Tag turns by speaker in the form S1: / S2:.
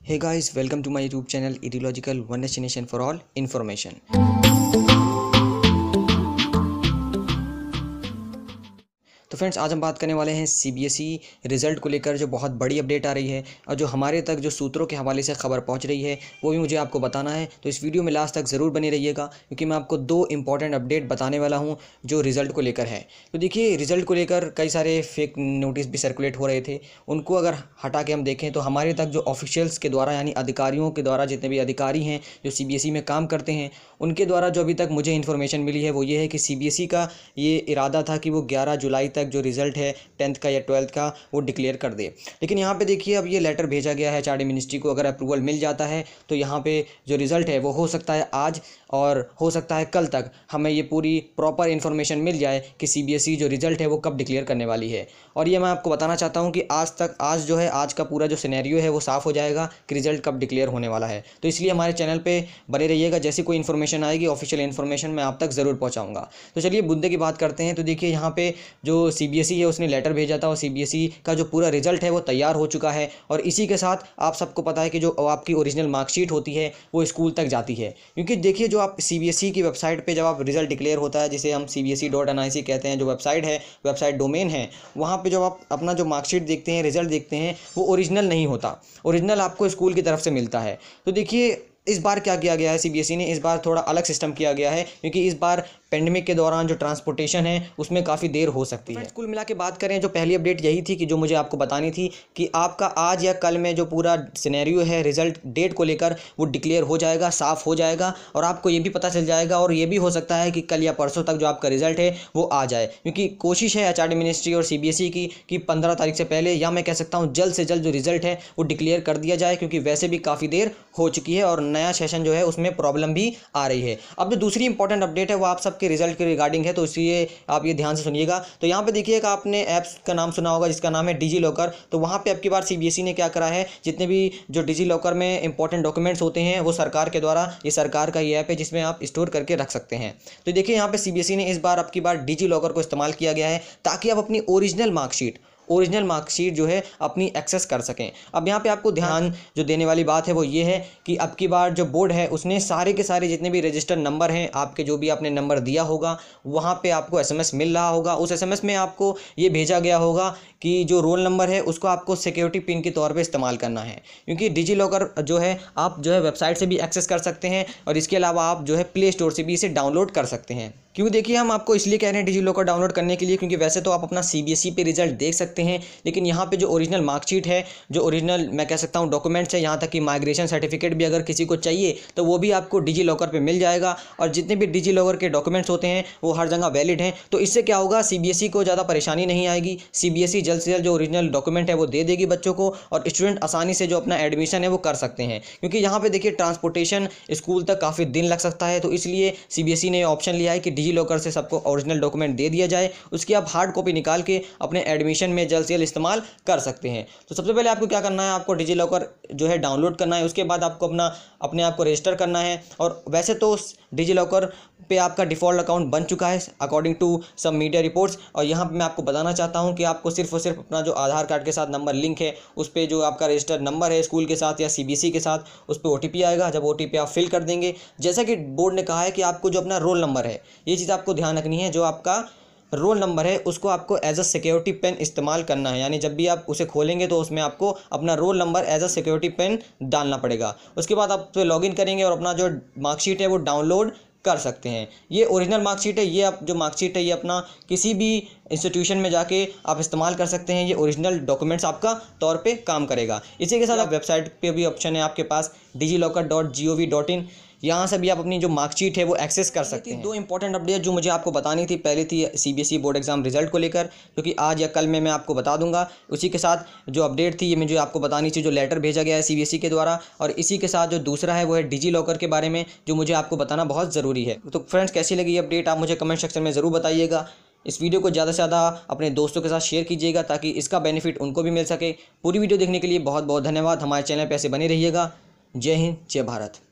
S1: Hey guys, welcome to my YouTube channel Ideological One Destination for All Information. तो friends आज हम बात करने वाले हैं सीबीएसई रिजल्ट e को लेकर जो बहुत बड़ी अपडेट आ रही है और जो हमारे तक जो सूत्रों के हवाले से खबर पहुंच रही है वो भी मुझे आपको बताना है तो इस वीडियो में लास्ट तक ज़रूर बने रहिएगा क्योंकि मैं आपको दो इंपॉर्टेंट अपडेट बताने वाला हूँ जो रिज़ल्ट को लेकर है तो देखिए रिज़ल्ट को लेकर कई सारे फेक नोटिस भी सर्कुलेट हो रहे थे उनको अगर हटा के हम देखें तो हमारे तक जो ऑफिशियल्स के द्वारा यानी अधिकारियों के द्वारा जितने भी अधिकारी हैं जो सी e में काम करते हैं उनके द्वारा जो अभी तक मुझे इन्फॉर्मेशन मिली है वो ये है कि सी e का ये इरादा था कि वो ग्यारह जुलाई तक जो रिज़ल्ट है टेंथ का या ट्वेल्थ का वो डिक्लेयर कर दे लेकिन यहाँ पे देखिए अब ये लेटर भेजा गया है चार्डी मिनिस्ट्री को अगर अप्रूवल मिल जाता है तो यहाँ पे जो रिज़ल्ट है वो हो सकता है आज और हो सकता है कल तक हमें ये पूरी प्रॉपर इन्फॉर्मेशन मिल जाए कि सी e जो रिज़ल्ट है वो कब डिक्लेयर करने वाली है और ये मैं आपको बताना चाहता हूँ कि आज तक आज जो है आज का पूरा जो सीनैरियो है वो साफ़ हो जाएगा कि रिज़ल्ट कब डिक्लेयर होने वाला है तो इसलिए हमारे चैनल पर बने रहिएगा जैसे कोई इन्फॉर्मेशन आएगी ऑफिशियल इन्फॉर्मेशन मैं आप तक ज़रूर पहुँचाऊँगा तो चलिए बुद्धे की बात करते हैं तो देखिए यहाँ पर जो एस सीबीएसई e है उसने लेटर भेजा था और सीबीएसई e का जो पूरा रिजल्ट है वो तैयार हो चुका है और इसी के साथ आप सबको पता है कि जो आपकी ओरिजिनल मार्कशीट होती है वो स्कूल तक जाती है क्योंकि देखिए जो आप सी e की वेबसाइट पर जब आप रिजल्ट डिक्लेयर होता है जिसे हम सी कहते हैं जो वेबसाइट है वेबसाइट डोमेन है वहाँ पर जब आप अपना जो मार्कशीट देखते हैं रिजल्ट देखते हैं वो ओरिजिनल नहीं होता ओरिजिनल आपको स्कूल की तरफ से मिलता है तो देखिए इस बार क्या किया गया है सीबीएसई e ने इस बार थोड़ा अलग सिस्टम किया गया है क्योंकि इस बार पेंडेमिक के दौरान जो ट्रांसपोर्टेशन है उसमें काफ़ी देर हो सकती है कुल मिला के बात करें जो पहली अपडेट यही थी कि जो मुझे आपको बतानी थी कि आपका आज या कल में जो पूरा सिनेरियो है रिजल्ट डेट को लेकर वो डिक्लेयर हो जाएगा साफ हो जाएगा और आपको ये भी पता चल जाएगा और ये भी हो सकता है कि कल या परसों तक जो आपका रिजल्ट है वो आ जाए क्योंकि कोशिश है एच मिनिस्ट्री और सी e की कि पंद्रह तारीख से पहले या मैं कह सकता हूँ जल्द से जल्द जो रिजल्ट है वो डिक्लेयर कर दिया जाए क्योंकि वैसे भी काफ़ी देर हो चुकी है और नया सेशन जो है उसमें प्रॉब्लम भी आ रही है अब जो दूसरी इंपॉर्टेंट अपडेट है वो आप सबके रिजल्ट के रिगार्डिंग है तो इसलिए आप ये ध्यान से सुनिएगा तो यहाँ पर देखिएगा आपने ऐप्स का नाम सुना होगा जिसका नाम है डिजी लॉकर तो वहाँ पर आपकी बार सी e ने क्या करा है जितने भी जो डिजी लॉकर में इंपॉर्टेंट डॉक्यूमेंट्स होते हैं वो सरकार के द्वारा ये सरकार का ये ऐप है जिसमें आप स्टोर करके रख सकते हैं तो देखिए यहाँ एस ई e ने इस बार आपकी बार डिजी लॉकर को इस्तेमाल किया गया है ताकि आप अपनी ओरिजिनल मार्कशीट ओरिजिनल मार्कशीट जो है अपनी एक्सेस कर सकें अब यहाँ पर आपको ध्यान जो देने वाली बात है वो ये है कि अब की बार जो बोर्ड है उसने सारे के सारे जितने भी रजिस्टर्ड नंबर हैं आपके जो भी आपने नंबर दिया होगा वहाँ पे आपको एसएमएस मिल रहा होगा उस एसएमएस में आपको ये भेजा गया होगा कि जो रोल नंबर है उसको आपको सिक्योरिटी पिन के तौर पर इस्तेमाल करना है क्योंकि डिजी लॉकर जो है आप जो है वेबसाइट से भी एक्सेस कर सकते हैं और इसके अलावा आप जो है प्ले स्टोर से भी इसे डाउनलोड कर सकते हैं क्यों देखिए हम आपको इसलिए कह रहे हैं डिजी लॉकर डाउनलोड करने के लिए क्योंकि वैसे तो आप अपना सी बी e पे रिजल्ट देख सकते सकते हैं लेकिन यहाँ पे जो ओरिजिनल मार्कशीट है जो ओरिजिनल मैं कह सकता हूँ डॉक्यूमेंट्स है यहाँ तक कि माइग्रेशन सर्टिफिकेट भी अगर किसी को चाहिए तो वो भी आपको डिजी लॉकर पर मिल जाएगा और जितने भी डिजी लॉकर के डॉक्यूमेंट्स होते हैं वो हर जगह वैलिड हैं तो इससे क्या होगा सी e को ज़्यादा परेशानी नहीं आएगी सी e जल्द से जल्द जो ओरिजिनल डॉक्यूमेंट है वो दे देगी बच्चों को और स्टूडेंट आसानी से जो अपना एडमिशन है वो कर सकते हैं क्योंकि यहाँ पर देखिए ट्रांसपोर्टेशन स्कूल तक काफ़ी दिन लग सकता है तो इसलिए सी e ने ऑप्शन लिया है कि डिजी लॉकर से सबको ओरिजिनल डॉक्यूमेंट दे दिया जाए उसकी आप हार्ड कॉपी निकाल के अपने एडमिशन में जल्द से जल्द इस्तेमाल कर सकते हैं तो सबसे पहले आपको क्या करना है आपको डिजी लॉकर जो है डाउनलोड करना है उसके बाद आपको अपना अपने आप को रजिस्टर करना है और वैसे तो डिजी लॉकर पे आपका डिफ़ॉल्ट अकाउंट बन चुका है according to some media reports और यहाँ पर मैं आपको बताना चाहता हूँ कि आपको सिर्फ और सिर्फ अपना जो आधार कार्ड के साथ नंबर लिंक है उस पर जो आपका रजिस्टर्ड नंबर है स्कूल के साथ या सी के साथ उस पर ओ आएगा जब ओ आप फिल कर देंगे जैसा कि बोर्ड ने कहा है कि आपको जो अपना रोल नंबर है ये चीज़ आपको ध्यान रखनी है जो आपका रोल नंबर है उसको आपको एज अ सिक्योरिटी पेन इस्तेमाल करना है यानी जब भी आप उसे खोलेंगे तो उसमें आपको अपना roll number as a security pin डालना पड़ेगा उसके बाद आप उस लॉगिन करेंगे और अपना जो मार्कशीट है वो डाउनलोड कर सकते हैं ये ओरिजिनल मार्कशीट है ये आप जो मार्कशीट है ये अपना किसी भी इंस्टीट्यूशन में जाके आप इस्तेमाल कर सकते हैं ये ओरिजिनल डॉक्यूमेंट्स आपका तौर पे काम करेगा इसी के साथ आप वेबसाइट पे भी ऑप्शन है आपके पास DigiLocker dot G O V dot in यहाँ से भी आप अपनी जो मार्कशीट है वो एक्सेस कर सकते हैं दो इंपॉर्टेंट अपडेट जो मुझे आपको बतानी थी पहले थी सीबीएसई बोर्ड एग्जाम रिजल्ट को लेकर क्योंकि आज या कल में मैं आपको बता दूंगा उसी के साथ जो अपडेट थी ये मुझे आपको बतानी थी जो लेटर भेजा गया है ई e के द्वारा और इसी के साथ जो दूसरा है वो है डिजी लॉकर के बारे में जो मुझे आपको बताना बहुत ज़रूरी है तो फ्रेंड्स कैसी लगी ये अपडेट आप मुझे कमेंट सेक्शन में ज़रूर बताइएगा इस वीडियो को ज़्यादा से ज़्यादा अपने दोस्तों के साथ शेयर कीजिएगा ताकि इसका बेनिफिट उनको भी मिल सके पूरी वीडियो देखने के लिए बहुत बहुत धन्यवाद हमारे चैनल पर ऐसे बने रहिएगा जय हिंद जय भारत